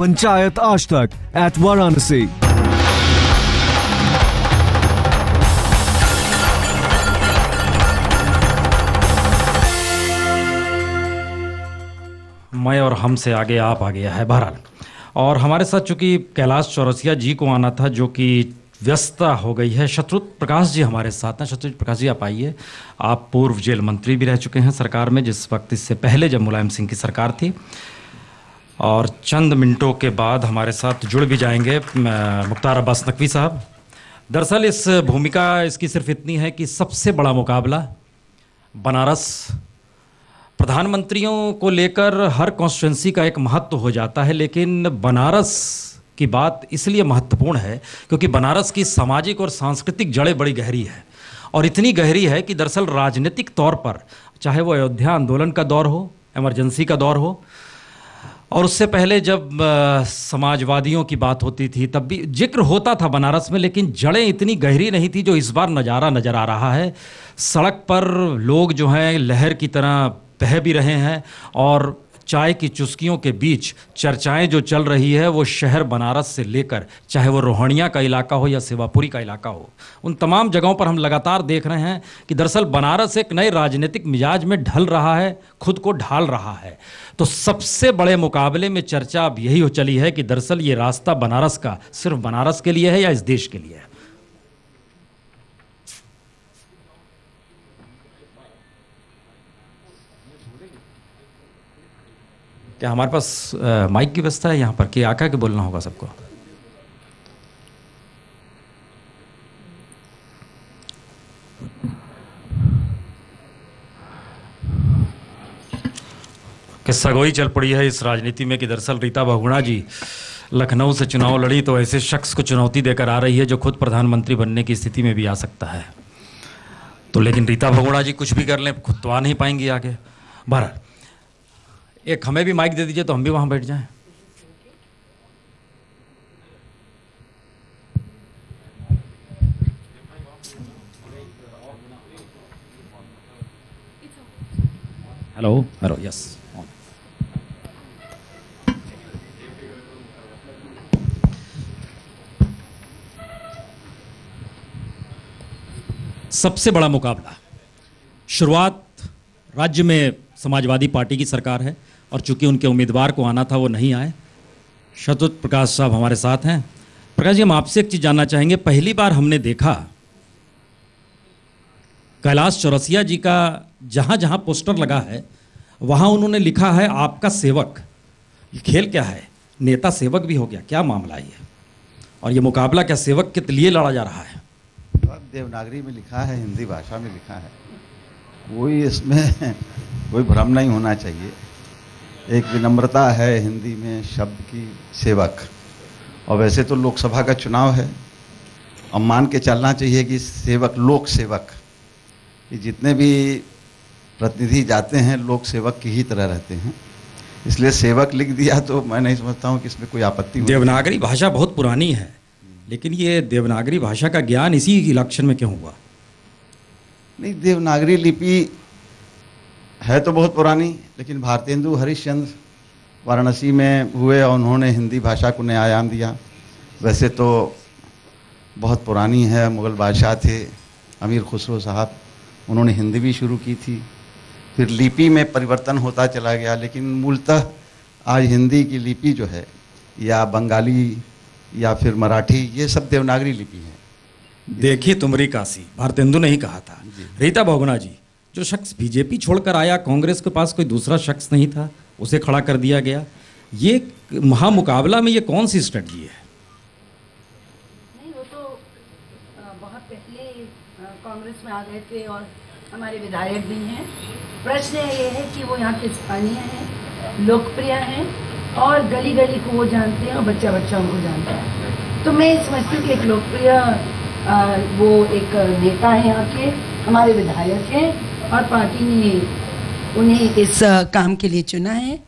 पंचायत आज तक एट वाराणसी मैं और हमसे आगे आप आ गया है बहरहाल और हमारे साथ चूंकि कैलाश चौरसिया जी को आना था जो कि व्यस्तता हो गई है शत्रु प्रकाश जी हमारे साथ हैं शत्रु प्रकाश जी आप आइए आप पूर्व जेल मंत्री भी रह चुके हैं सरकार में जिस वक्त इससे पहले जब मुलायम सिंह की सरकार थी और चंद मिनटों के बाद हमारे साथ जुड़ भी जाएंगे मुख्तार अब्बास नकवी साहब दरअसल इस भूमिका इसकी सिर्फ इतनी है कि सबसे बड़ा मुकाबला बनारस प्रधानमंत्रियों को लेकर हर कॉन्स्टिट्यूंसी का एक महत्व हो जाता है लेकिन बनारस की बात इसलिए महत्वपूर्ण है क्योंकि बनारस की सामाजिक और सांस्कृतिक जड़ें बड़ी गहरी है और इतनी गहरी है कि दरअसल राजनीतिक तौर पर चाहे वो अयोध्या आंदोलन का दौर हो इमरजेंसी का दौर हो और उससे पहले जब आ, समाजवादियों की बात होती थी तब भी जिक्र होता था बनारस में लेकिन जड़ें इतनी गहरी नहीं थी जो इस बार नज़ारा नज़र आ रहा है सड़क पर लोग जो हैं लहर की तरह बह भी रहे हैं और चाय की चुस्कियों के बीच चर्चाएं जो चल रही है वो शहर बनारस से लेकर चाहे वो रोहणिया का इलाका हो या सेवापुरी का इलाका हो उन तमाम जगहों पर हम लगातार देख रहे हैं कि दरअसल बनारस एक नए राजनीतिक मिजाज में ढल रहा है खुद को ढाल रहा है तो सबसे बड़े मुकाबले में चर्चा अब यही हो चली है कि दरअसल ये रास्ता बनारस का सिर्फ बनारस के लिए है या इस देश के लिए है क्या हमारे पास माइक की व्यवस्था है यहाँ पर कि आका के बोलना होगा सबको सगोई चल पड़ी है इस राजनीति में कि दरअसल रीता बहुगुणा जी लखनऊ से चुनाव लड़ी तो ऐसे शख्स को चुनौती देकर आ रही है जो खुद प्रधानमंत्री बनने की स्थिति में भी आ सकता है तो लेकिन रीता बहुगुणा जी कुछ भी कर लें खुद तो आ नहीं पाएंगी आगे भारत एक हमें भी माइक दे दीजिए तो हम भी वहां बैठ जाएं हेलो हेलो यस सबसे बड़ा मुकाबला शुरुआत राज्य में समाजवादी पार्टी की सरकार है और चूंकि उनके उम्मीदवार को आना था वो नहीं आए शतुत प्रकाश साहब हमारे साथ हैं प्रकाश जी हम आपसे एक चीज़ जानना चाहेंगे पहली बार हमने देखा कैलाश चौरसिया जी का जहां जहां पोस्टर लगा है वहां उन्होंने लिखा है आपका सेवक खेल क्या है नेता सेवक भी हो गया क्या मामला ये और ये मुकाबला क्या सेवक के लिए लड़ा जा रहा है देवनागरी में लिखा है हिंदी भाषा में लिखा है कोई इसमें कोई भ्रम नहीं होना चाहिए एक विनम्रता है हिंदी में शब्द की सेवक और वैसे तो लोकसभा का चुनाव है और मान के चलना चाहिए कि सेवक लोक सेवक कि जितने भी प्रतिनिधि जाते हैं लोक सेवक की ही तरह रहते हैं इसलिए सेवक लिख दिया तो मैं नहीं समझता हूँ कि इसमें कोई आपत्ति देवनागरी भाषा बहुत पुरानी है लेकिन ये देवनागरी भाषा का ज्ञान इसी इलेक्शन में क्यों हुआ नहीं देवनागरी लिपि है तो बहुत पुरानी लेकिन भारतेंदु चंद्र वाराणसी में हुए और उन्होंने हिंदी भाषा को नया आयाम दिया वैसे तो बहुत पुरानी है मुग़ल बादशाह थे अमीर खुसरो साहब उन्होंने हिंदी भी शुरू की थी फिर लिपि में परिवर्तन होता चला गया लेकिन मूलतः आज हिंदी की लिपि जो है या बंगाली या फिर मराठी ये सब देवनागरी लिपि है देखी तुमरी काशी भारतेंदु ने ही कहा था रीता भोगना जी जो शख्स बीजेपी छोड़कर आया कांग्रेस के पास कोई दूसरा शख्स नहीं था उसे खड़ा कर दिया गया ये महामुकाबला में ये कौन सी स्ट्रेटजी है तो, कांग्रेस में आ गए थे और हमारे विधायक भी हैं प्रश्न ये है कि वो यहाँ के स्थानीय हैं लोकप्रिय हैं और गली गली को वो जानते हैं और बच्चा बच्चा उनको जानता है तो मैं समझती हूँ कि एक लोकप्रिय वो एक नेता है यहाँ के हमारे विधायक हैं और पार्टी ने उन्हें इस काम के लिए चुना है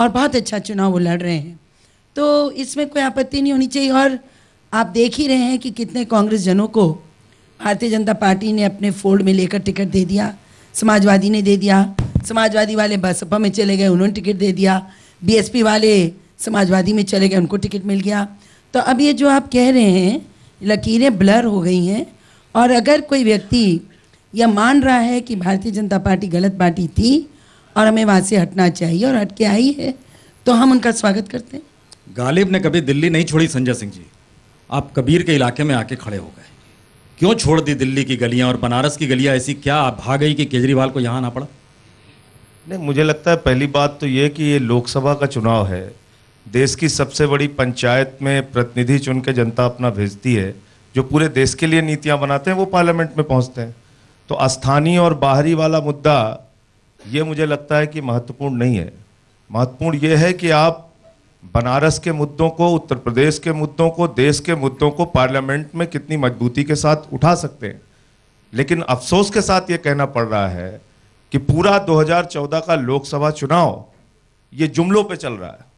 और बहुत अच्छा चुनाव वो लड़ रहे हैं तो इसमें कोई आपत्ति नहीं होनी चाहिए और आप देख ही रहे हैं कि कितने कांग्रेस जनों को भारतीय जनता पार्टी ने अपने फोल्ड में लेकर टिकट दे दिया समाजवादी ने दे दिया समाजवादी वाले बसपा में चले गए उन्होंने टिकट दे दिया बीएसपी वाले समाजवादी में चले गए उनको टिकट मिल गया तो अब ये जो आप कह रहे हैं लकीरें ब्लर हो गई हैं और अगर कोई व्यक्ति यह मान रहा है कि भारतीय जनता पार्टी गलत पार्टी थी और हमें वहाँ से हटना चाहिए और हट के आई है तो हम उनका स्वागत करते हैं गालिब ने कभी दिल्ली नहीं छोड़ी संजय सिंह जी आप कबीर के इलाके में आके खड़े हो गए क्यों छोड़ दी दिल्ली की गलियां और बनारस की गलियां ऐसी क्या भाग गई कि केजरीवाल को यहाँ आना पड़ा नहीं मुझे लगता है पहली बात तो ये कि ये लोकसभा का चुनाव है देश की सबसे बड़ी पंचायत में प्रतिनिधि चुन के जनता अपना भेजती है जो पूरे देश के लिए नीतियाँ बनाते हैं वो पार्लियामेंट में पहुँचते हैं तो स्थानीय और बाहरी वाला मुद्दा ये मुझे लगता है कि महत्वपूर्ण नहीं है महत्वपूर्ण ये है कि आप बनारस के मुद्दों को उत्तर प्रदेश के मुद्दों को देश के मुद्दों को पार्लियामेंट में कितनी मजबूती के साथ उठा सकते हैं लेकिन अफसोस के साथ ये कहना पड़ रहा है कि पूरा 2014 का लोकसभा चुनाव ये जुमलों पे चल रहा है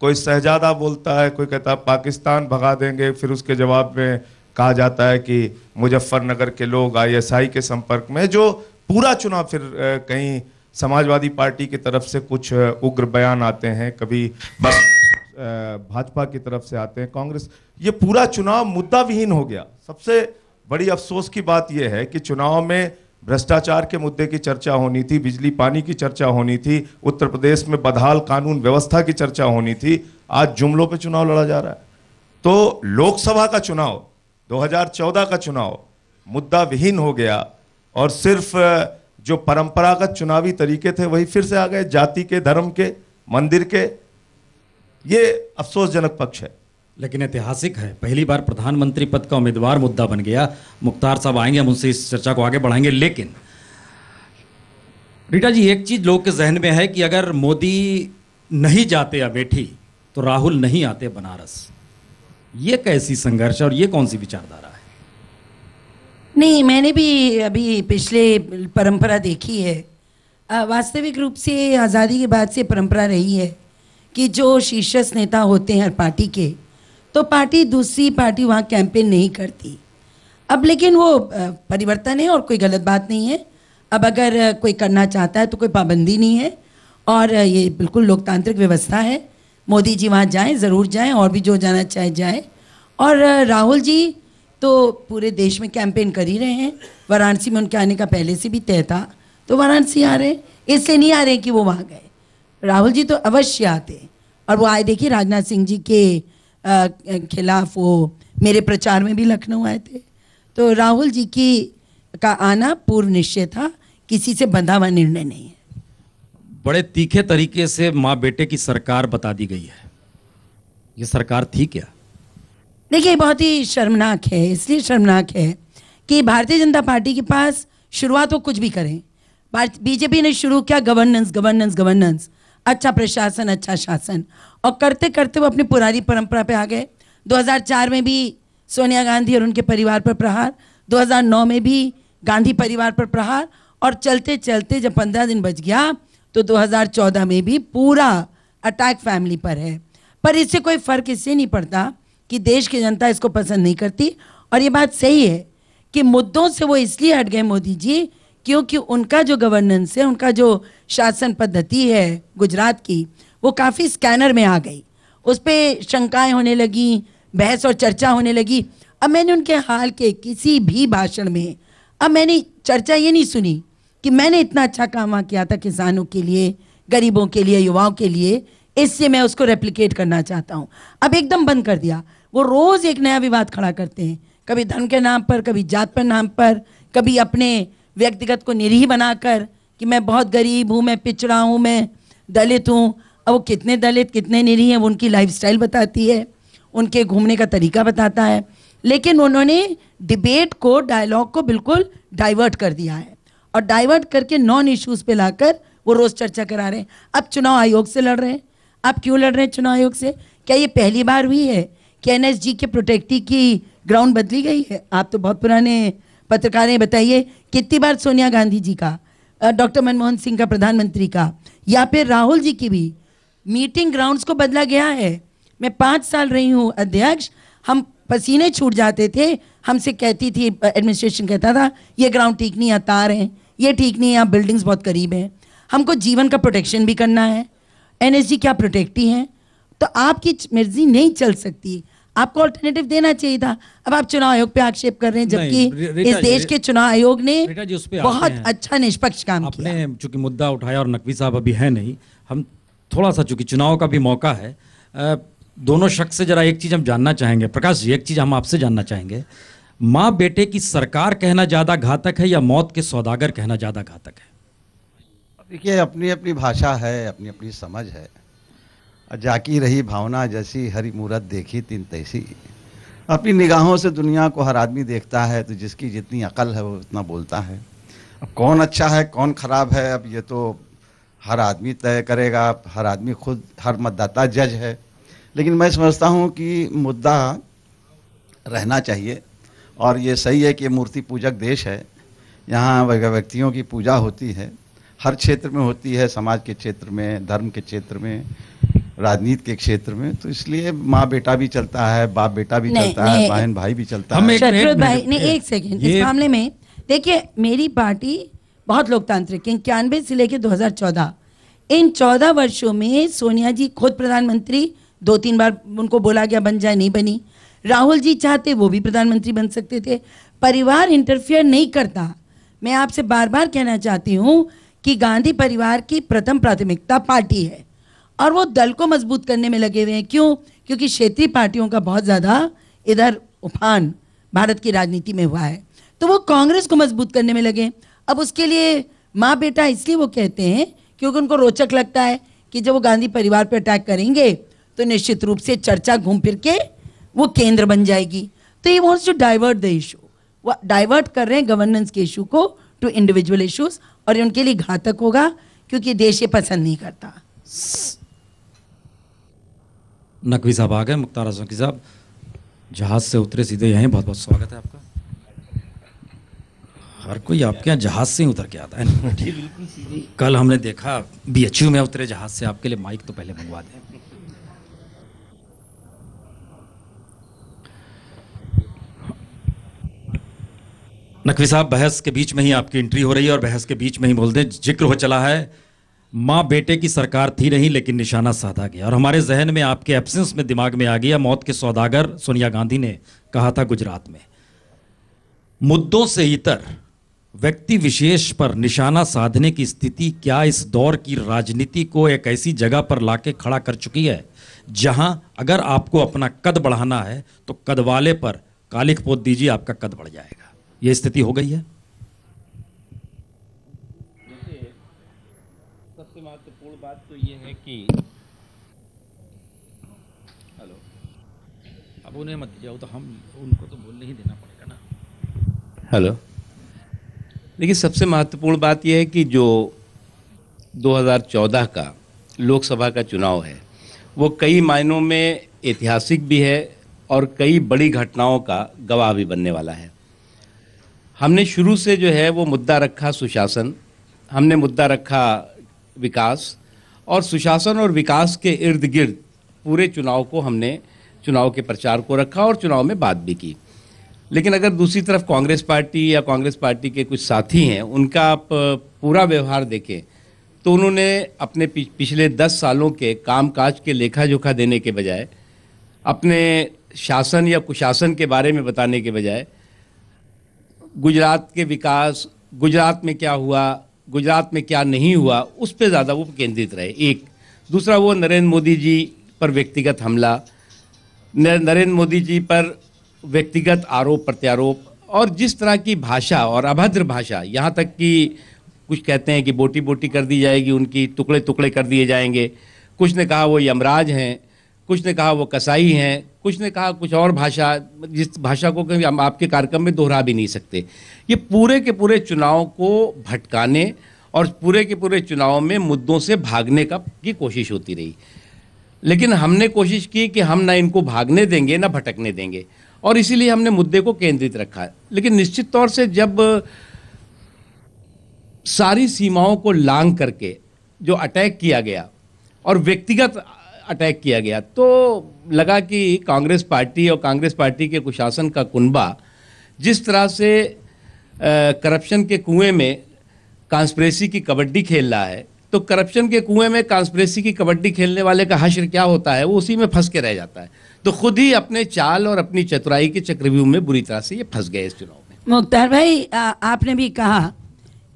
कोई शहजादा बोलता है कोई कहता है पाकिस्तान भगा देंगे फिर उसके जवाब में कहा जाता है कि मुजफ्फरनगर के लोग आईएसआई के संपर्क में जो पूरा चुनाव फिर कहीं समाजवादी पार्टी की तरफ से कुछ उग्र बयान आते हैं कभी बस भाजपा की तरफ से आते हैं कांग्रेस ये पूरा चुनाव मुद्दा विहीन हो गया सबसे बड़ी अफसोस की बात यह है कि चुनाव में भ्रष्टाचार के मुद्दे की चर्चा होनी थी बिजली पानी की चर्चा होनी थी उत्तर प्रदेश में बदहाल कानून व्यवस्था की चर्चा होनी थी आज जुमलों पे चुनाव लड़ा जा रहा है तो लोकसभा का चुनाव 2014 का चुनाव मुद्दा विहीन हो गया और सिर्फ जो परंपरागत चुनावी तरीके थे वही फिर से आ गए जाति के धर्म के मंदिर के ये अफसोसजनक पक्ष है लेकिन ऐतिहासिक है पहली बार प्रधानमंत्री पद का उम्मीदवार मुद्दा बन गया मुख्तार साहब आएंगे हम उनसे इस चर्चा को आगे बढ़ाएंगे लेकिन रीटा जी एक चीज लोग के जहन में है कि अगर मोदी नहीं जाते अमेठी तो राहुल नहीं आते बनारस ये कैसी संघर्ष और ये कौन सी विचारधारा है नहीं मैंने भी अभी पिछले परंपरा देखी है वास्तविक रूप से आज़ादी के बाद से परंपरा रही है कि जो शीर्षस्थ नेता होते हैं हर पार्टी के तो पार्टी दूसरी पार्टी वहाँ कैंपेन नहीं करती अब लेकिन वो परिवर्तन है और कोई गलत बात नहीं है अब अगर कोई करना चाहता है तो कोई पाबंदी नहीं है और ये बिल्कुल लोकतांत्रिक व्यवस्था है मोदी जी वहाँ जाएं ज़रूर जाएं और भी जो जाना चाहे जाए और राहुल जी तो पूरे देश में कैंपेन कर ही रहे हैं वाराणसी में उनके आने का पहले से भी तय था तो वाराणसी आ रहे हैं इससे नहीं आ रहे कि वो वहाँ गए राहुल जी तो अवश्य आते और वो आए देखिए राजनाथ सिंह जी के खिलाफ वो मेरे प्रचार में भी लखनऊ आए थे तो राहुल जी की का आना पूर्व निश्चय था किसी से बंधा हुआ निर्णय नहीं है बड़े तीखे तरीके से माँ बेटे की सरकार बता दी गई है ये सरकार थी क्या देखिए बहुत ही शर्मनाक है इसलिए शर्मनाक है कि भारतीय जनता पार्टी के पास शुरुआत वो कुछ भी करें बीजेपी ने शुरू किया गवर्नेंस गवर्नेंस गवर्नेंस अच्छा प्रशासन अच्छा शासन और करते करते वो अपनी पुरानी परंपरा पे आ गए 2004 में भी सोनिया गांधी और उनके परिवार पर प्रहार 2009 में भी गांधी परिवार पर प्रहार और चलते चलते जब पंद्रह दिन बच गया तो 2014 में भी पूरा अटैक फैमिली पर है पर इससे कोई फर्क इससे नहीं पड़ता कि देश की जनता इसको पसंद नहीं करती और ये बात सही है कि मुद्दों से वो इसलिए हट गए मोदी जी क्योंकि उनका जो गवर्नेंस है उनका जो शासन पद्धति है गुजरात की वो काफ़ी स्कैनर में आ गई उस पर शंकाएँ होने लगी बहस और चर्चा होने लगी अब मैंने उनके हाल के किसी भी भाषण में अब मैंने चर्चा ये नहीं सुनी कि मैंने इतना अच्छा काम किया था किसानों के लिए गरीबों के लिए युवाओं के लिए इससे मैं उसको रेप्लीकेट करना चाहता हूँ अब एकदम बंद कर दिया वो रोज़ एक नया विवाद खड़ा करते हैं कभी धर्म के नाम पर कभी जात पर नाम पर कभी अपने व्यक्तिगत को निरीह बनाकर कि मैं बहुत गरीब हूँ मैं पिछड़ा हूँ मैं दलित हूँ अब वो कितने दलित कितने निरीह हैं वो उनकी स्टाइल बताती है उनके घूमने का तरीका बताता है लेकिन उन्होंने डिबेट को डायलॉग को बिल्कुल डाइवर्ट कर दिया है और डाइवर्ट करके नॉन इश्यूज पे लाकर वो रोज चर्चा करा रहे हैं अब चुनाव आयोग से लड़ रहे हैं आप क्यों लड़ रहे हैं चुनाव आयोग से क्या ये पहली बार हुई है कि एन के प्रोटेक्टी की ग्राउंड बदली गई है आप तो बहुत पुराने पत्रकार हैं बताइए कितनी बार सोनिया गांधी जी का डॉक्टर मनमोहन सिंह का प्रधानमंत्री का या फिर राहुल जी की भी मीटिंग ग्राउंड्स को बदला गया है मैं पाँच साल रही हूँ अध्यक्ष हम पसीने छूट जाते थे हमसे कहती थी एडमिनिस्ट्रेशन कहता था ये ग्राउंड ठीक नहीं है रहे हैं ये ठीक नहीं है आप बिल्डिंग्स बहुत करीब हैं हमको जीवन का प्रोटेक्शन भी करना है एन क्या प्रोटेक्टी हैं तो आपकी मर्जी नहीं चल सकती आपको ऑल्टरनेटिव देना चाहिए था अब आप चुनाव आयोग पे आक्षेप कर रहे हैं जबकि इस देश के चुनाव आयोग ने बहुत अच्छा निष्पक्ष काम आपने किया चूंकि मुद्दा उठाया और नकवी साहब अभी है नहीं हम थोड़ा सा चूंकि चुनाव का भी मौका है दोनों शख्स से जरा एक चीज हम जानना चाहेंगे प्रकाश जी एक चीज हम आपसे जानना चाहेंगे माँ बेटे की सरकार कहना ज़्यादा घातक है या मौत के सौदागर कहना ज़्यादा घातक है देखिए अपनी अपनी भाषा है अपनी अपनी समझ है जाकी रही भावना जैसी हरी मूरत देखी तीन तैसी अपनी निगाहों से दुनिया को हर आदमी देखता है तो जिसकी जितनी अकल है वो उतना बोलता है अब कौन अच्छा है कौन ख़राब है अब ये तो हर आदमी तय करेगा हर आदमी खुद हर मतदाता जज है लेकिन मैं समझता हूँ कि मुद्दा रहना चाहिए और ये सही है कि मूर्ति पूजक देश है यहाँ व्यक्तियों की पूजा होती है हर क्षेत्र में होती है समाज के क्षेत्र में धर्म के क्षेत्र में राजनीति के क्षेत्र में तो इसलिए माँ बेटा भी चलता है बाप बेटा भी चलता है बहन भाई भी चलता है भाई नहीं एक सेकेंड इस मामले में देखिए मेरी पार्टी बहुत लोकतांत्रिक इक्यानवे से लेकर चौदह इन चौदह वर्षों में सोनिया जी खुद प्रधानमंत्री दो तीन बार उनको बोला गया बन जाए नहीं बनी राहुल जी चाहते वो भी प्रधानमंत्री बन सकते थे परिवार इंटरफेयर नहीं करता मैं आपसे बार बार कहना चाहती हूँ कि गांधी परिवार की प्रथम प्राथमिकता पार्टी है और वो दल को मजबूत करने में लगे हुए हैं क्यों क्योंकि क्षेत्रीय पार्टियों का बहुत ज़्यादा इधर उफान भारत की राजनीति में हुआ है तो वो कांग्रेस को मजबूत करने में लगे अब उसके लिए माँ बेटा इसलिए वो कहते हैं क्योंकि उनको रोचक लगता है कि जब वो गांधी परिवार पर अटैक करेंगे तो निश्चित रूप से चर्चा घूम फिर के वो केंद्र बन जाएगी तो ही wants to divert the issue वो डाइवर्ट कर रहे हैं गवर्नेंस के इशू को टू इंडिविजुअल इशूज और उनके लिए घातक होगा क्योंकि देश ये पसंद नहीं करता नकवी साहब आ गए मुख्तार नकवी साहब जहाज से उतरे सीधे यहीं बहुत बहुत स्वागत है आपका हर कोई आपके यहाँ जहाज से ही उतर के आता है कल हमने देखा बीएचयू में उतरे जहाज से आपके लिए माइक तो पहले मंगवा दें नकवी साहब बहस के बीच में ही आपकी एंट्री हो रही है और बहस के बीच में ही बोल दें जिक्र हो चला है माँ बेटे की सरकार थी नहीं लेकिन निशाना साधा गया और हमारे जहन में आपके एब्सेंस में दिमाग में आ गया मौत के सौदागर सोनिया गांधी ने कहा था गुजरात में मुद्दों से इतर व्यक्ति विशेष पर निशाना साधने की स्थिति क्या इस दौर की राजनीति को एक ऐसी जगह पर ला खड़ा कर चुकी है जहाँ अगर आपको अपना कद बढ़ाना है तो कद वाले पर कालिक पोत दीजिए आपका कद बढ़ जाएगा यह स्थिति हो गई है सबसे महत्वपूर्ण बात तो यह है कि हेलो अब उन्हें मत जाओ तो हम उनको तो बोलने ही देना पड़ेगा ना हेलो देखिए सबसे महत्वपूर्ण बात यह है कि जो 2014 का लोकसभा का चुनाव है वो कई मायनों में ऐतिहासिक भी है और कई बड़ी घटनाओं का गवाह भी बनने वाला है हमने शुरू से जो है वो मुद्दा रखा सुशासन हमने मुद्दा रखा विकास और सुशासन और विकास के इर्द गिर्द पूरे चुनाव को हमने चुनाव के प्रचार को रखा और चुनाव में बात भी की लेकिन अगर दूसरी तरफ कांग्रेस पार्टी या कांग्रेस पार्टी के कुछ साथी हैं उनका आप पूरा व्यवहार देखें तो उन्होंने अपने पिछले दस सालों के कामकाज के लेखा जोखा देने के बजाय अपने शासन या कुशासन के बारे में बताने के बजाय गुजरात के विकास गुजरात में क्या हुआ गुजरात में क्या नहीं हुआ उस पर ज़्यादा वो केंद्रित रहे एक दूसरा वो नरेंद्र मोदी जी पर व्यक्तिगत हमला नरेंद्र मोदी जी पर व्यक्तिगत आरोप प्रत्यारोप और जिस तरह की भाषा और अभद्र भाषा यहाँ तक कि कुछ कहते हैं कि बोटी बोटी कर दी जाएगी उनकी टुकड़े टुकड़े कर दिए जाएंगे कुछ ने कहा वो यमराज हैं कुछ ने कहा वो कसाई हैं कुछ ने कहा कुछ और भाषा जिस भाषा को कभी हम आपके कार्यक्रम में दोहरा भी नहीं सकते ये पूरे के पूरे चुनाव को भटकाने और पूरे के पूरे चुनाव में मुद्दों से भागने का की कोशिश होती रही लेकिन हमने कोशिश की कि हम ना इनको भागने देंगे ना भटकने देंगे और इसीलिए हमने मुद्दे को केंद्रित रखा लेकिन निश्चित तौर से जब सारी सीमाओं को लांग करके जो अटैक किया गया और व्यक्तिगत अटैक किया गया तो लगा कि कांग्रेस पार्टी और कांग्रेस पार्टी के कुशासन का कुनबा जिस तरह से करप्शन के कुएं में कांस्परेसी की कबड्डी खेल रहा है तो करप्शन के कुएं में कांस्परेसी की कबड्डी खेलने वाले का हश्र क्या होता है वो उसी में फंस के रह जाता है तो खुद ही अपने चाल और अपनी चतुराई के चक्रव्यूह में बुरी तरह से ये फंस गए इस चुनाव में मुख्तार भाई आ, आपने भी कहा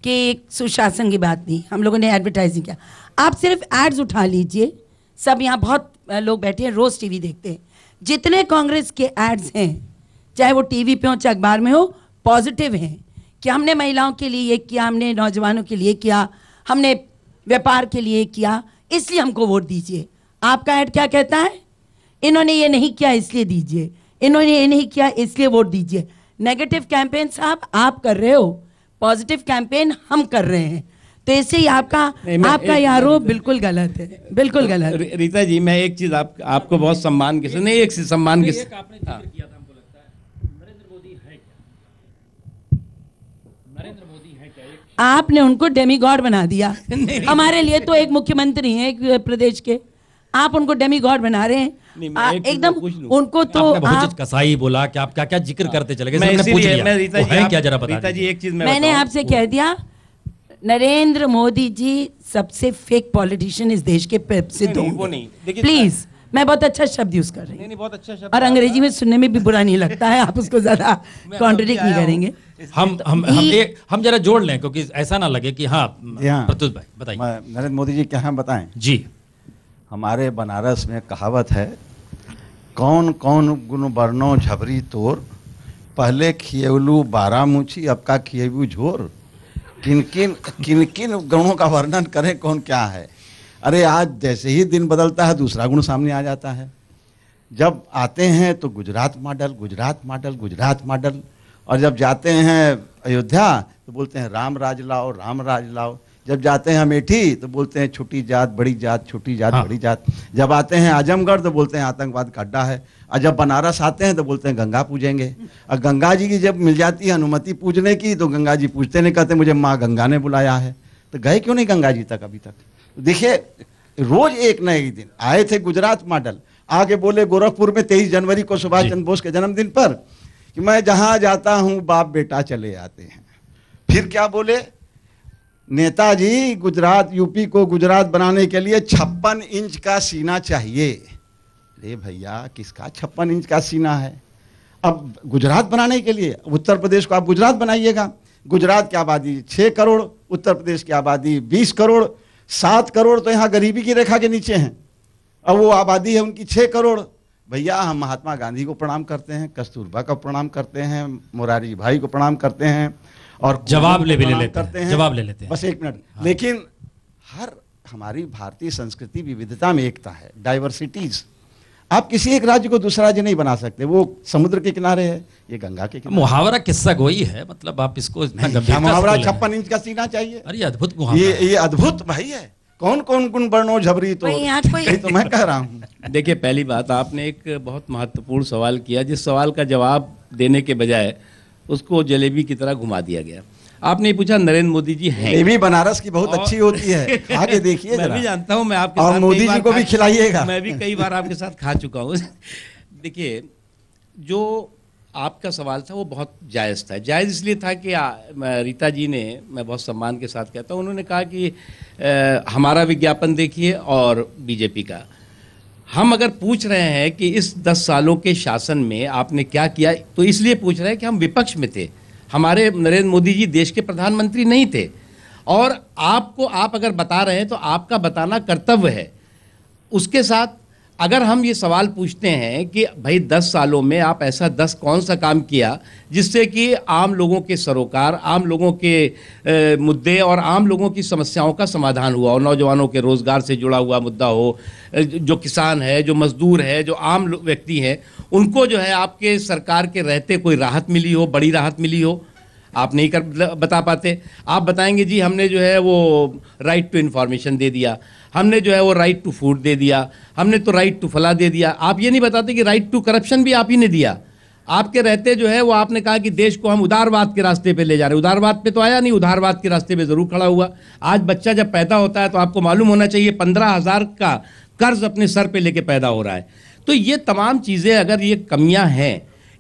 कि सुशासन की बात नहीं हम लोगों ने एडवर्टाइजिंग किया आप सिर्फ एड्स उठा लीजिए सब यहाँ बहुत लोग बैठे हैं रोज़ टीवी देखते हैं जितने कांग्रेस के एड्स हैं चाहे वो टीवी पे हो चाहे अखबार में हो पॉजिटिव हैं कि हमने महिलाओं के लिए ये किया हमने नौजवानों के लिए किया हमने व्यापार के लिए किया इसलिए हमको वोट दीजिए आपका ऐड क्या कहता है इन्होंने ये नहीं किया इसलिए दीजिए इन्होंने ये नहीं किया इसलिए वोट दीजिए नेगेटिव कैंपेन साहब आप कर रहे हो पॉजिटिव कैंपेन हम कर रहे हैं तो इससे ही आपका आपका ये आरोप बिल्कुल गलत है बिल्कुल तो गलत री, रीता जी मैं एक चीज आप आपको बहुत सम्मान किसी नहीं एक सम्मान किसी आपने उनको डेमी गॉड बना दिया हमारे लिए तो एक मुख्यमंत्री हैं एक प्रदेश के आप उनको डेमी गॉड बना रहे हैं एकदम एक उनको तो आप कसाई बोला कि आप क्या क्या जिक्र हाँ। करते चले गए मैं, मैं रीता जी क्या जरा रीता जी एक चीज मैंने आपसे कह दिया नरेंद्र मोदी जी सबसे फेक पॉलिटिशियन इस देश के प्रसिद्ध होंगे प्लीज मैं बहुत अच्छा शब्द यूज कर रही हूँ बहुत अच्छा शब्द और अंग्रेजी में सुनने में भी बुरा नहीं लगता है आप उसको ज्यादा कॉन्ट्रेडिक्ट नहीं करेंगे हम हम हम एक हम जरा जोड़ लें क्योंकि ऐसा ना लगे कि हाँ, हाँ। प्रत्युष भाई बताइए नरेंद्र मोदी जी क्या हम बताएं जी हमारे बनारस में कहावत है कौन कौन गुण वर्णो झबरी तोर पहले खियलू बारामूछी अब का खियबू झोर किन किन किन किन गुणों का वर्णन करें कौन क्या है अरे आज जैसे ही दिन बदलता है दूसरा गुण सामने आ जाता है जब आते हैं तो Gujarat model Gujarat model Gujarat model और जब जाते हैं अयोध्या तो बोलते हैं राम राज लाओ राम राज लाओ जब जाते हैं अमेठी तो बोलते हैं छोटी जात बड़ी जात छोटी जात हाँ। बड़ी जात जब आते हैं आजमगढ़ तो बोलते हैं आतंकवाद का अड्डा है और जब बनारस आते हैं तो बोलते हैं गंगा पूजेंगे और गंगा जी की जब मिल जाती है अनुमति पूजने की तो गंगा जी पूजते नहीं कहते मुझे माँ गंगा ने बुलाया है तो गए क्यों नहीं गंगा जी तक अभी तक देखिए रोज एक न एक दिन आए थे गुजरात मॉडल आके बोले गोरखपुर में तेईस जनवरी को सुभाष चंद्र बोस के जन्मदिन पर कि मैं जहाँ जाता हूँ बाप बेटा चले आते हैं फिर क्या बोले नेताजी गुजरात यूपी को गुजरात बनाने के लिए छप्पन इंच का सीना चाहिए अरे भैया किसका छप्पन इंच का सीना है अब गुजरात बनाने के लिए उत्तर प्रदेश को आप गुजरात बनाइएगा गुजरात की आबादी छः करोड़ उत्तर प्रदेश की आबादी बीस करोड़ सात करोड़ तो यहाँ गरीबी की रेखा के नीचे हैं अब वो आबादी है उनकी छः करोड़ भैया हम महात्मा गांधी को प्रणाम करते हैं कस्तूरबा को प्रणाम करते हैं मुरारी भाई को प्रणाम करते हैं और जवाब ले ले लेते करते हैं जवाब ले लेते हैं बस एक मिनट हाँ। लेकिन हर हमारी भारतीय संस्कृति विविधता में एकता है डाइवर्सिटीज़ आप किसी एक राज्य को दूसरा राज्य नहीं बना सकते वो समुद्र के किनारे है ये गंगा के किनारे मुहावरा किस्सा गोई है मतलब आप इसको मुहावरा छप्पन इंच का सीना चाहिए अरे अद्भुत ये ये अद्भुत भाई है कौन कौन गुण बर्णो झबरी तो तो मैं कह रहा हूँ देखिए पहली बात आपने एक बहुत महत्वपूर्ण सवाल किया जिस सवाल का जवाब देने के बजाय उसको जलेबी की तरह घुमा दिया गया आपने पूछा नरेंद्र मोदी जी हैं ये भी बनारस की बहुत अच्छी होती है आगे देखिए मैं भी जानता हूँ मैं आपके और साथ मोदी जी को भी खिलाइएगा मैं भी कई बार आपके साथ खा चुका हूँ देखिए जो आपका सवाल था वो बहुत जायज़ था जायज़ इसलिए था कि रीता जी ने मैं बहुत सम्मान के साथ कहता हूँ उन्होंने कहा कि आ, हमारा विज्ञापन देखिए और बीजेपी का हम अगर पूछ रहे हैं कि इस दस सालों के शासन में आपने क्या किया तो इसलिए पूछ रहे हैं कि हम विपक्ष में थे हमारे नरेंद्र मोदी जी देश के प्रधानमंत्री नहीं थे और आपको आप अगर बता रहे हैं तो आपका बताना कर्तव्य है उसके साथ अगर हम ये सवाल पूछते हैं कि भाई दस सालों में आप ऐसा दस कौन सा काम किया जिससे कि आम लोगों के सरोकार आम लोगों के ए, मुद्दे और आम लोगों की समस्याओं का समाधान हुआ और नौजवानों के रोज़गार से जुड़ा हुआ मुद्दा हो जो किसान है जो मज़दूर है जो आम व्यक्ति हैं उनको जो है आपके सरकार के रहते कोई राहत मिली हो बड़ी राहत मिली हो आप नहीं कर बता पाते आप बताएंगे जी हमने जो है वो राइट टू इन्फॉर्मेशन दे दिया हमने जो है वो राइट टू फूड दे दिया हमने तो राइट टू फला दे दिया आप ये नहीं बताते कि राइट टू करप्शन भी आप ही ने दिया आपके रहते जो है वो आपने कहा कि देश को हम उदारवाद के रास्ते पे ले जा रहे हैं उदारवाद पे तो आया नहीं उदारवाद के रास्ते पे ज़रूर खड़ा हुआ आज बच्चा जब पैदा होता है तो आपको मालूम होना चाहिए पंद्रह हज़ार का कर्ज अपने सर पे लेके पैदा हो रहा है तो ये तमाम चीज़ें अगर ये कमियां हैं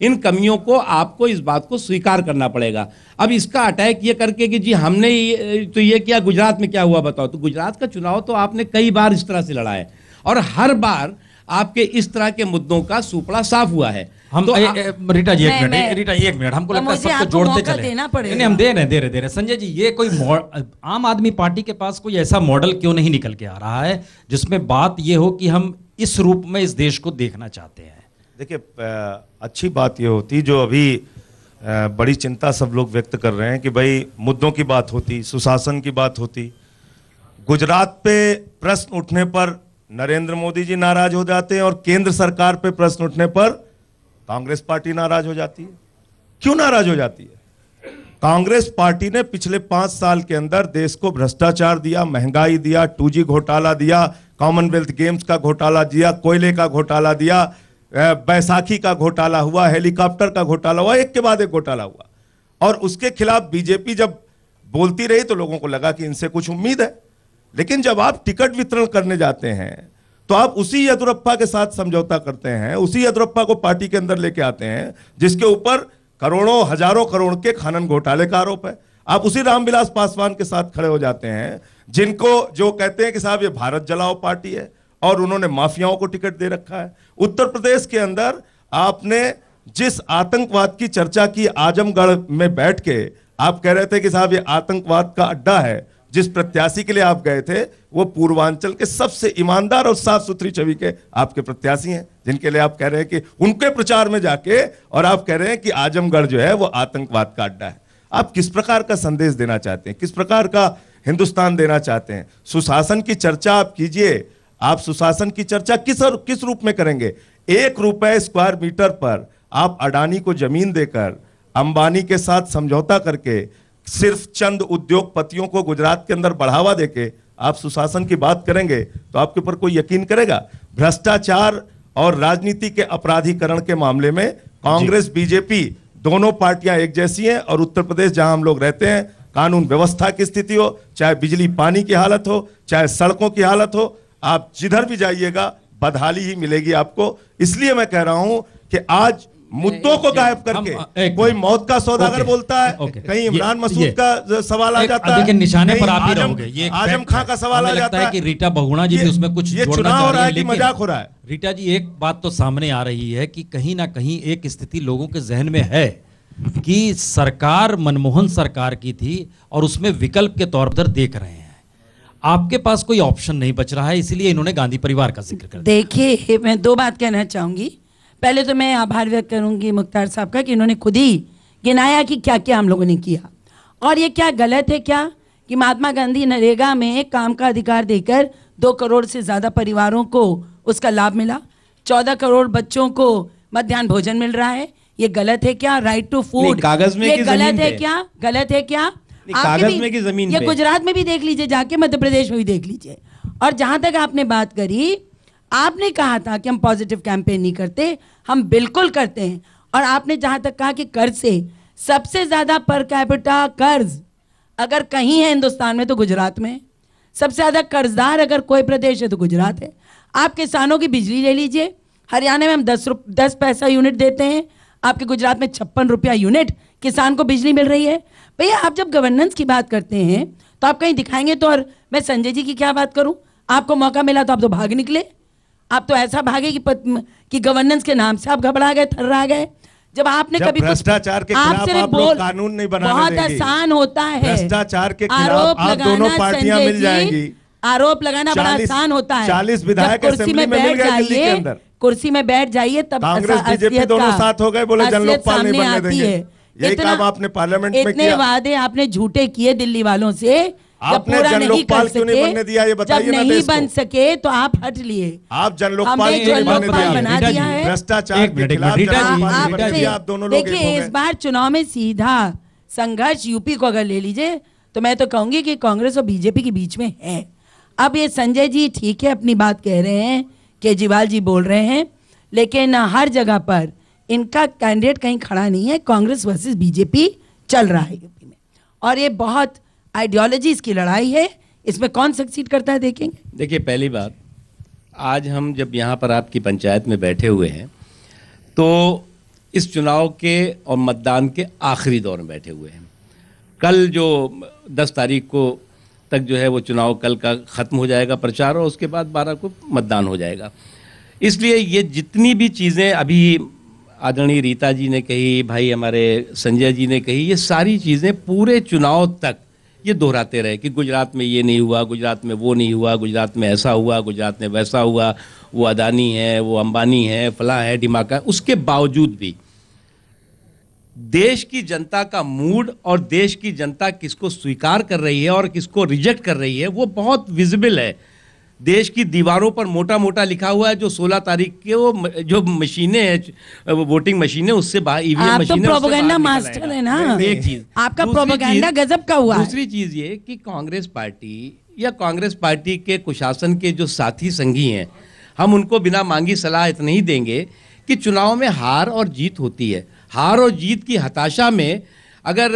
इन कमियों को आपको इस बात को स्वीकार करना पड़ेगा अब इसका अटैक ये करके कि जी हमने तो ये किया गुजरात में क्या हुआ बताओ तो गुजरात का चुनाव तो आपने कई बार इस तरह से लड़ा है और हर बार आपके इस तरह के मुद्दों का सुपड़ा साफ हुआ है हम तो ए, ए, रीटा जी एक मिनट रीटा जी एक मिनट हमको लगता है सबको जोड़ते चले नहीं हम दे रहे दे रहे दे रहे संजय जी ये कोई आम आदमी पार्टी के पास कोई ऐसा मॉडल क्यों नहीं निकल के आ रहा है जिसमें बात ये हो कि हम इस रूप में इस देश को देखना चाहते हैं देखिए अच्छी बात ये होती जो अभी बड़ी चिंता सब लोग व्यक्त कर रहे हैं कि भाई मुद्दों की बात होती सुशासन की बात होती गुजरात पे प्रश्न उठने पर नरेंद्र मोदी जी नाराज हो जाते हैं और केंद्र सरकार पे प्रश्न उठने पर कांग्रेस पार्टी नाराज हो जाती है क्यों नाराज हो जाती है कांग्रेस पार्टी ने पिछले पांच साल के अंदर देश को भ्रष्टाचार दिया महंगाई दिया टू घोटाला दिया कॉमनवेल्थ गेम्स का घोटाला दिया कोयले का घोटाला दिया बैसाखी का घोटाला हुआ हेलीकॉप्टर का घोटाला हुआ एक के बाद एक घोटाला हुआ और उसके खिलाफ बीजेपी जब बोलती रही तो लोगों को लगा कि इनसे कुछ उम्मीद है लेकिन जब आप टिकट वितरण करने जाते हैं तो आप उसी यदुरप्पा के साथ समझौता करते हैं उसी यदुरप्पा को पार्टी के अंदर लेके आते हैं जिसके ऊपर करोड़ों हजारों करोड़ के खनन घोटाले का आरोप है आप उसी रामविलास पासवान के साथ खड़े हो जाते हैं जिनको जो कहते हैं कि साहब ये भारत जलाओ पार्टी है और उन्होंने माफियाओं को टिकट दे रखा है उत्तर प्रदेश के अंदर आपने जिस आतंकवाद की चर्चा की आजमगढ़ में बैठ के आप कह रहे थे कि साहब ये आतंकवाद का अड्डा है जिस प्रत्याशी के लिए आप गए थे वो पूर्वांचल के सबसे ईमानदार और साफ सुथरी छवि के आपके प्रत्याशी हैं जिनके लिए आप कह रहे हैं कि उनके प्रचार में जाके और आप कह रहे हैं कि आजमगढ़ जो है वो आतंकवाद का अड्डा है आप किस प्रकार का संदेश देना चाहते हैं किस प्रकार का हिंदुस्तान देना चाहते हैं सुशासन की चर्चा आप कीजिए आप सुशासन की चर्चा किस और किस रूप में करेंगे एक रुपए स्क्वायर मीटर पर आप अडानी को जमीन देकर अंबानी के साथ समझौता करके सिर्फ चंद उद्योगपतियों को गुजरात के अंदर बढ़ावा देके आप सुशासन की बात करेंगे तो आपके ऊपर कोई यकीन करेगा भ्रष्टाचार और राजनीति के अपराधीकरण के मामले में कांग्रेस बीजेपी दोनों पार्टियां एक जैसी हैं और उत्तर प्रदेश जहां हम लोग रहते हैं कानून व्यवस्था की स्थिति हो चाहे बिजली पानी की हालत हो चाहे सड़कों की हालत हो आप जिधर भी जाइएगा बदहाली ही मिलेगी आपको इसलिए मैं कह रहा हूं कि आज मुद्दों को गायब करके कोई मौत का सौदागर बोलता है कहीं इमरान मसूद का सवाल आ जाता है निशाने पर आप ही रहोगे ये आजम खां का सवाल आ जाता है कि रीटा बहुना जी भी उसमें कुछ ये चुनाव हो रहा है कि मजाक हो रहा है रीटा जी एक बात तो सामने आ रही है कि कहीं ना कहीं एक स्थिति लोगों के जहन में है कि सरकार मनमोहन सरकार की थी और उसमें विकल्प के तौर पर देख रहे हैं आपके पास कोई ऑप्शन नहीं बच रहा है इसीलिए इन्होंने गांधी परिवार का जिक्र कर देखिए मैं दो बात कहना चाहूंगी पहले तो मैं आभार व्यक्त करूंगी मुख्तार साहब का कि इन्होंने खुद ही गिनाया कि क्या क्या हम लोगों ने किया और ये क्या गलत है क्या कि महात्मा गांधी नरेगा में काम का अधिकार देकर दो करोड़ से ज़्यादा परिवारों को उसका लाभ मिला चौदह करोड़ बच्चों को मध्यान्ह भोजन मिल रहा है ये गलत है क्या राइट टू फूड कागज में ये गलत है क्या गलत है क्या कागज में की जमीन ये गुजरात में भी देख लीजिए जाके मध्य प्रदेश में भी देख लीजिए और जहां तक आपने बात करी आपने कहा था कि हम पॉजिटिव कैंपेन नहीं करते हम बिल्कुल करते हैं और आपने जहां तक कहा कि कर्ज से सबसे ज्यादा पर कैपिटा कर्ज अगर कहीं है हिंदुस्तान में तो गुजरात में सबसे ज्यादा कर्जदार अगर कोई प्रदेश है तो गुजरात है आप किसानों की बिजली ले लीजिए हरियाणा में हम दस रुप दस पैसा यूनिट देते हैं आपके गुजरात में छप्पन रुपया यूनिट किसान को बिजली मिल रही है भैया आप जब गवर्नेंस की बात करते हैं तो आप कहीं दिखाएंगे तो और मैं संजय जी की क्या बात करूं आपको मौका मिला तो आप तो भाग निकले आप तो ऐसा भागे कि कि गवर्नेंस के नाम से आप घबरा गए थर्रा गए जब आपने जब कभी भ्रष्टाचार के आप आप बोल कानून नहीं बना बहुत आसान होता है भ्रष्टाचार के आरोप आप दोनों पार्टियां मिल जाएंगी आरोप लगाना बड़ा आसान होता है चालीस विधायक कुर्सी में बैठ जाइए कुर्सी में बैठ जाइए तब कांग्रेस बीजेपी दोनों साथ हो गए बोले जनलोकपाल नहीं बनने देंगे यही काम आपने पार्लियामेंट में किया वादे आपने झूठे किए दिल्ली वालों से आपने जन लोकपाल क्यों नहीं बनने दिया ये बताइए जब नहीं बन सके तो आप हट लिए आप जनलोकपाल क्यों नहीं बनने दिया भ्रष्टाचार के खिलाफ आप देखिए इस बार चुनाव में सीधा संघर्ष यूपी को अगर ले लीजिए तो मैं तो कहूंगी कि कांग्रेस और बीजेपी के बीच में है अब ये संजय जी ठीक है अपनी बात कह रहे हैं केजरीवाल जी बोल रहे हैं लेकिन हर जगह पर इनका कैंडिडेट कहीं खड़ा नहीं है कांग्रेस वर्सेस बीजेपी चल रहा है यूपी में और ये बहुत आइडियोलॉजीज की लड़ाई है इसमें कौन सक्सीड करता है देखेंगे देखिए पहली बात आज हम जब यहाँ पर आपकी पंचायत में बैठे हुए हैं तो इस चुनाव के और मतदान के आखिरी दौर में बैठे हुए हैं कल जो दस तारीख को तक जो है वो चुनाव कल का ख़त्म हो जाएगा प्रचार और उसके बाद बारह को मतदान हो जाएगा इसलिए ये जितनी भी चीज़ें अभी आदरणीय रीता जी ने कही भाई हमारे संजय जी ने कही ये सारी चीज़ें पूरे चुनाव तक ये दोहराते रहे कि गुजरात में ये नहीं हुआ गुजरात में वो नहीं हुआ गुजरात में ऐसा हुआ गुजरात में वैसा हुआ वो अदानी है वो अंबानी है फला है है उसके बावजूद भी देश की जनता का मूड और देश की जनता किसको स्वीकार कर रही है और किसको रिजेक्ट कर रही है वो बहुत विजिबल है देश की दीवारों पर मोटा मोटा लिखा हुआ है जो 16 तारीख के वो जो मशीनें हैं वोटिंग मशीनें उससे बाहर ईवीएम e मशीनें तो मास्टर है ना एक चीज आपका प्रोपोगंडा गजब का हुआ दूसरी चीज ये कि कांग्रेस पार्टी या कांग्रेस पार्टी के कुशासन के जो साथी संगी हैं हम उनको बिना मांगी सलाह इतनी ही देंगे कि चुनाव में हार और जीत होती है हार और जीत की हताशा में अगर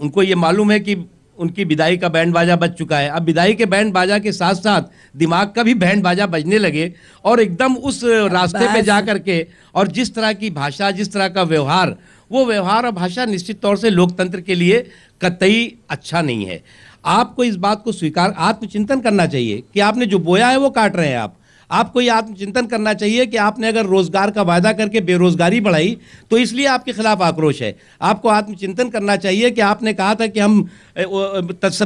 उनको ये मालूम है कि उनकी विदाई का बैंड बाजा बज चुका है अब विदाई के बैंड बाजा के साथ साथ दिमाग का भी बैंड बाजा बजने लगे और एकदम उस रास्ते पे जा करके और जिस तरह की भाषा जिस तरह का व्यवहार वो व्यवहार और भाषा निश्चित तौर से लोकतंत्र के लिए कतई अच्छा नहीं है आपको इस बात को स्वीकार आत्मचिंतन करना चाहिए कि आपने जो बोया है वो काट रहे हैं आप आपको ये आत्मचिंतन करना चाहिए कि आपने अगर रोजगार का वायदा करके बेरोजगारी बढ़ाई तो इसलिए आपके खिलाफ आक्रोश है आपको आत्मचिंतन करना चाहिए कि आपने कहा था कि हम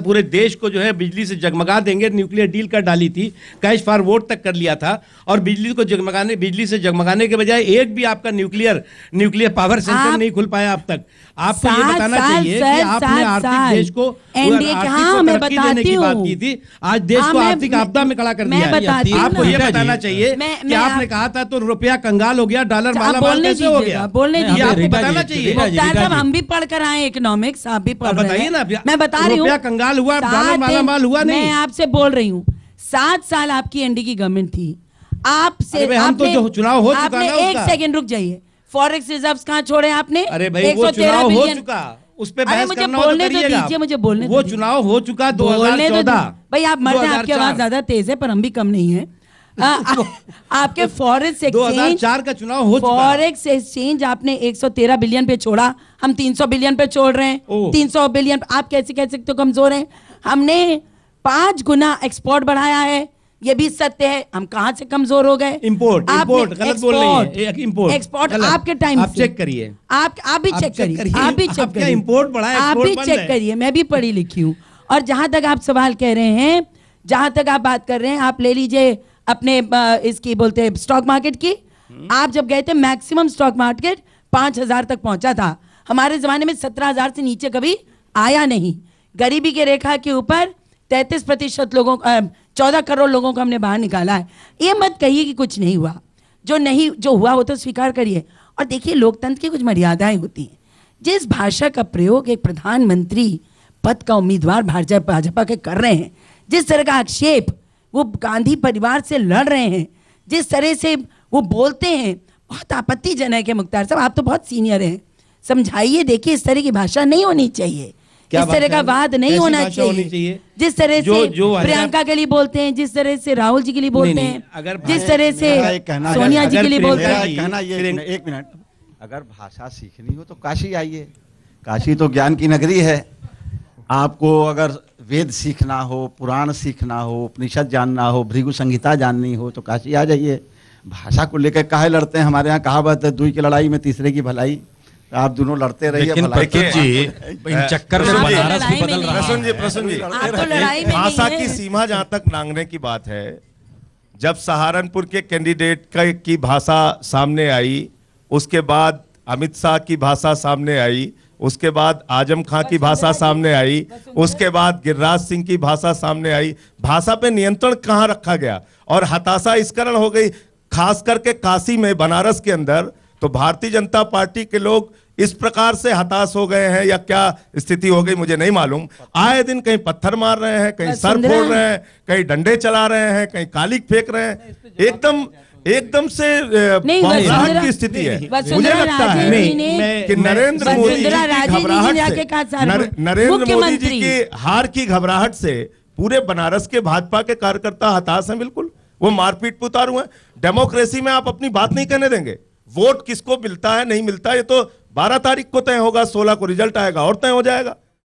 पूरे देश को जो है बिजली से जगमगा देंगे न्यूक्लियर डील कर डाली थी कैश फॉर वोट तक कर लिया था और बिजली को जगमगाने बिजली से जगमगाने के बजाय एक भी आपका न्यूक्लियर न्यूक्लियर पावर सेंटर नहीं खुल पाया अब तक आपको ये बताना चाहिए कि आपने आर्थिक देश को आर्थिक को तरक्की देने की बात की थी आज देश को हाँ, आर्थिक आपदा में खड़ा कर दिया आपको ये बताना चाहिए कि आपने कहा था तो रुपया कंगाल हो गया डॉलर अच्छा, माला माल कैसे हो गया बोलने आपको बताना चाहिए हम भी पढ़ कर आए इकोनॉमिक्स आप भी पढ़ बताइए ना मैं बता रही हूँ कंगाल हुआ डॉलर माला माल हुआ नहीं मैं आपसे बोल रही हूँ सात साल आपकी एनडी की गवर्नमेंट थी आपसे हम तो जो चुनाव हो चुका है एक सेकंड रुक जाइए फॉरेक्स रिजर्व्स कहाँ छोड़े आपने अरे भाई वो चुनाव हो चुका उस पे बहस मुझे करना बोलने तो दीजिए मुझे बोलने वो तो चुनाव हो चुका तो दो हजार चौदह भाई आप मर जाए आपकी आवाज ज्यादा तेज है पर हम भी कम नहीं है हाँ, तो आपके फॉरेक्स तो एक्सचेंज चार का चुनाव हो फॉरेक्स एक्सचेंज आपने 113 बिलियन पे छोड़ा हम 300 बिलियन पे छोड़ रहे हैं 300 बिलियन आप कैसे कह सकते हो कमजोर हैं हमने पांच गुना एक्सपोर्ट बढ़ाया है ये भी सत्य है हम कहाँ से कमजोर हो गए इम्पोर्ट इम्पोर्ट गलत बोल रही है इम्पोर्ट एक्सपोर्ट आपके टाइम आप चेक करिए आप आप भी चेक करिए आप भी चेक करिए इम्पोर्ट बढ़ाया आप भी चेक करिए मैं भी पढ़ी लिखी हूँ और जहां तक आप सवाल कह रहे हैं जहां तक आप बात कर रहे हैं आप ले लीजिए अपने इसकी बोलते हैं स्टॉक मार्केट की हम्म। आप जब गए थे मैक्सिमम स्टॉक मार्केट पांच हजार तक पहुंचा था हमारे ज़माने में सत्रह हजार से नीचे कभी आया नहीं गरीबी के रेखा के ऊपर तैतीस प्रतिशत लोगों चौदह करोड़ लोगों को हमने बाहर निकाला है ये मत कहिए कि कुछ नहीं हुआ जो नहीं जो हुआ वो तो स्वीकार करिए और देखिए लोकतंत्र की कुछ मर्यादाएं होती हैं जिस भाषा का प्रयोग एक प्रधानमंत्री पद का उम्मीदवार भाजपा भाजपा के कर रहे हैं जिस तरह का आक्षेप वो गांधी परिवार से लड़ रहे हैं जिस तरह से वो बोलते हैं बहुत आपत्तिजनक है मुख्तार साहब आप तो बहुत सीनियर हैं समझाइए देखिए इस तरह की भाषा नहीं होनी चाहिए इस तरह का वाद नहीं होना चाहिए।, चाहिए जिस तरह से जो प्रियंका के लिए बोलते हैं जिस तरह से राहुल जी के लिए बोलते हैं अगर जिस तरह से सोनिया जी के लिए बोलते हैं एक मिनट अगर भाषा सीखनी हो तो काशी आइए काशी तो ज्ञान की नगरी है आपको अगर वेद सीखना हो पुराण सीखना हो उपनिषद जानना हो भृगु संहिता जाननी हो तो काशी आ जाइए भाषा को लेकर कहा लड़ते हैं हमारे यहाँ कहावत है दुई की लड़ाई में तीसरे की भलाई आप दोनों लड़ते रहिए लेकिन तो जी इन चक्कर में बनारस भी बदल रहा प्रसून जी प्रसून जी तो भाषा की सीमा जहाँ तक नांगने की बात है जब सहारनपुर के कैंडिडेट का की भाषा सामने आई उसके बाद अमित शाह की भाषा सामने आई उसके बाद आजम खां की भाषा सामने आई उसके बाद गिरिराज सिंह की भाषा सामने आई भाषा पे नियंत्रण कहाँ रखा गया और हताशा इस कारण हो गई खास करके काशी में बनारस के अंदर तो भारतीय जनता पार्टी के लोग इस प्रकार से हताश हो गए हैं या क्या स्थिति हो गई मुझे नहीं मालूम आए दिन कहीं पत्थर मार रहे हैं कहीं सर फोड़ रहे हैं कहीं डंडे चला रहे हैं कहीं कालिक फेंक रहे हैं एकदम एकदम से घबराहट की स्थिति है मुझे लगता है कि नरेंद्र मोदी जी की नरेंद्र मोदी जी की हार की घबराहट से पूरे बनारस के भाजपा के कार्यकर्ता हताश हैं बिल्कुल वो मारपीट पुतार हुए डेमोक्रेसी में आप अपनी बात नहीं कहने देंगे वोट किसको मिलता है नहीं मिलता ये तो 12 तारीख को तय होगा 16 को रिजल्ट आएगा और तय हो जाएगा